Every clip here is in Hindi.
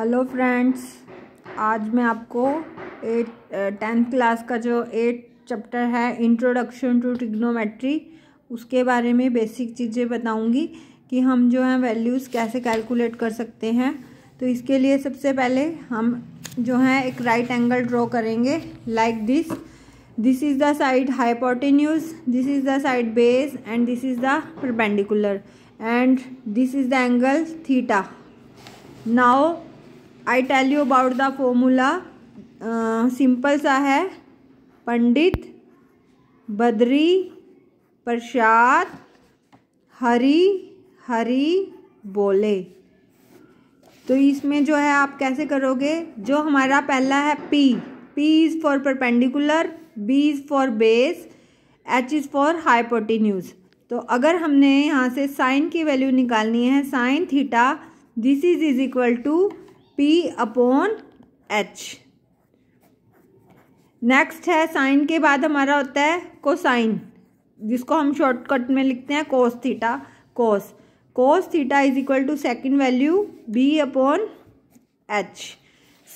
हेलो फ्रेंड्स आज मैं आपको एट टेंथ क्लास का जो एट चैप्टर है इंट्रोडक्शन टू टिग्नोमेट्री उसके बारे में बेसिक चीज़ें बताऊंगी कि हम जो हैं वैल्यूज़ कैसे कैलकुलेट कर सकते हैं तो इसके लिए सबसे पहले हम जो हैं एक राइट एंगल ड्रॉ करेंगे like this this is the side hypotenuse this is the side base and this is the perpendicular and this is the angle theta now I tell you about the formula simple सा है पंडित बद्री प्रसाद हरी हरी बोले तो इसमें जो है आप कैसे करोगे जो हमारा पहला है P P is for perpendicular B is for base H is for hypotenuse तो अगर हमने यहाँ से साइन की वैल्यू निकालनी है sine theta this is is equal to P upon H next है साइन के बाद हमारा होता है कोसाइन जिसको हम शॉर्टकट में लिखते हैं cos theta cos cos theta is equal to second value B upon H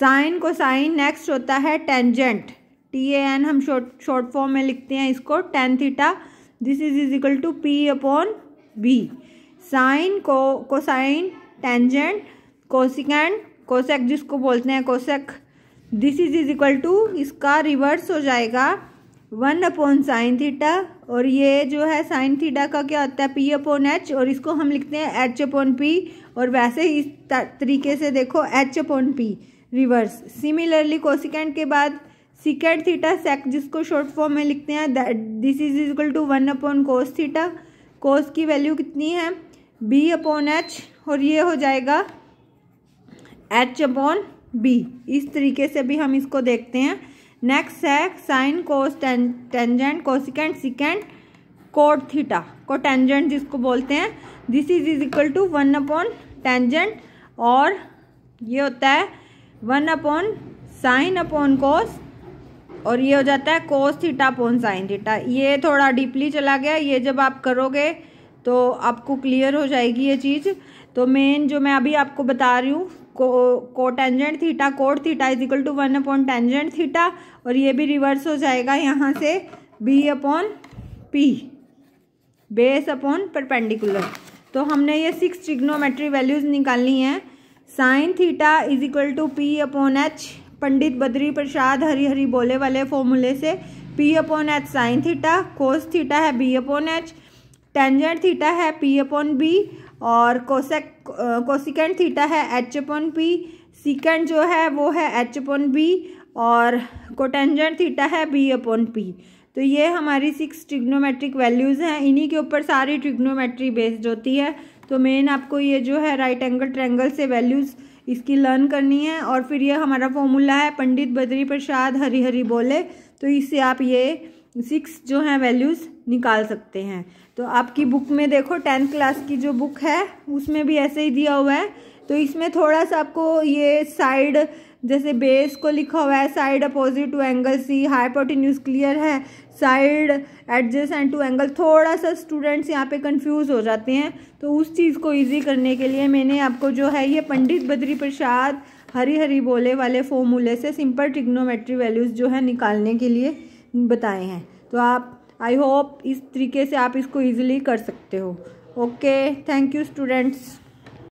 sine cosine next होता है टेंजेंट टी ए एन हम शॉर्ट शॉर्ट फॉर्म में लिखते हैं इसको tan theta this is is equal to P upon B sine को कोसाइन टेंजेंट कोसिकेंड कोसेक जिसको बोलते हैं cosec this is is equal to इसका रिवर्स हो जाएगा वन अपॉन साइन थीटा और ये जो है साइन थीटा का क्या होता है पी अपॉन एच और इसको हम लिखते हैं एच अपॉन पी और वैसे ही इस तरीके से देखो H upon P reverse similarly cosecant के बाद सिकेंड थीटा सेक जिसको शॉर्ट फॉर्म में लिखते हैं this is equal to one upon cos theta cos की वैल्यू कितनी है बी अपॉन एच और ये हो जाएगा एच अपॉन बी इस तरीके से भी हम इसको देखते हैं नेक्स्ट है sine cos tangent cosecant secant cot theta cotangent जिसको बोलते हैं this is is equal to one upon tangent और ये होता है one upon sine upon cos और ये हो जाता है cos theta upon sine theta ये थोड़ा डीपली चला गया ये जब आप करोगे तो आपको क्लियर हो जाएगी ये चीज़ तो मेन जो मैं अभी आपको बता रही हूँ cotangent theta cot theta is equal to one upon tangent theta और ये भी रिवर्स हो जाएगा यहाँ से B upon P base upon perpendicular तो हमने ये सिक्स ट्रिग्नोमेट्री वैल्यूज़ निकालनी है sine theta is equal to P upon H Pandit Badri Prasad Hari Hari बोले वाले फॉर्मूले से P upon H sine theta cos theta है B upon H tangent theta है पी अपॉन बी और कोसेक कोसिकेंड थीटा है एच अपन पी सिकेंड जो है वो है एच अपन बी और कोटेंजेंट थीटा है बी अपॉन पी तो ये हमारी सिक्स ट्रिग्नोमेट्रिक वैल्यूज़ हैं इन्हीं के ऊपर सारी ट्रिग्नोमेट्री बेस्ड होती है तो मेन आपको ये जो है राइट एंगल ट्रैंगल से वैल्यूज़ इसकी लर्न करनी है और फिर ये हमारा फॉर्मूला है पंडित बद्री प्रसाद हरी हरी बोले तो इससे आप ये सिक्स जो हैं वैल्यूज़ निकाल सकते हैं तो आपकी बुक में देखो टेंथ क्लास की जो बुक है उसमें भी ऐसे ही दिया हुआ है तो इसमें थोड़ा सा आपको ये साइड जैसे बेस को लिखा हुआ है side opposite to angle C hypotenuse clear है साइड एडजस्टेंट टू एंगल थोड़ा सा स्टूडेंट्स यहाँ पे कंफ्यूज हो जाते हैं तो उस चीज़ को इजी करने के लिए मैंने आपको जो है ये पंडित बद्री प्रसाद हरी हरी बोले वाले फॉर्मूले से सिंपल ट्रिग्नोमेट्री वैल्यूज़ जो है निकालने के लिए बताए हैं तो आप आई होप इस तरीके से आप इसको ईजिली कर सकते हो ओके थैंक यू स्टूडेंट्स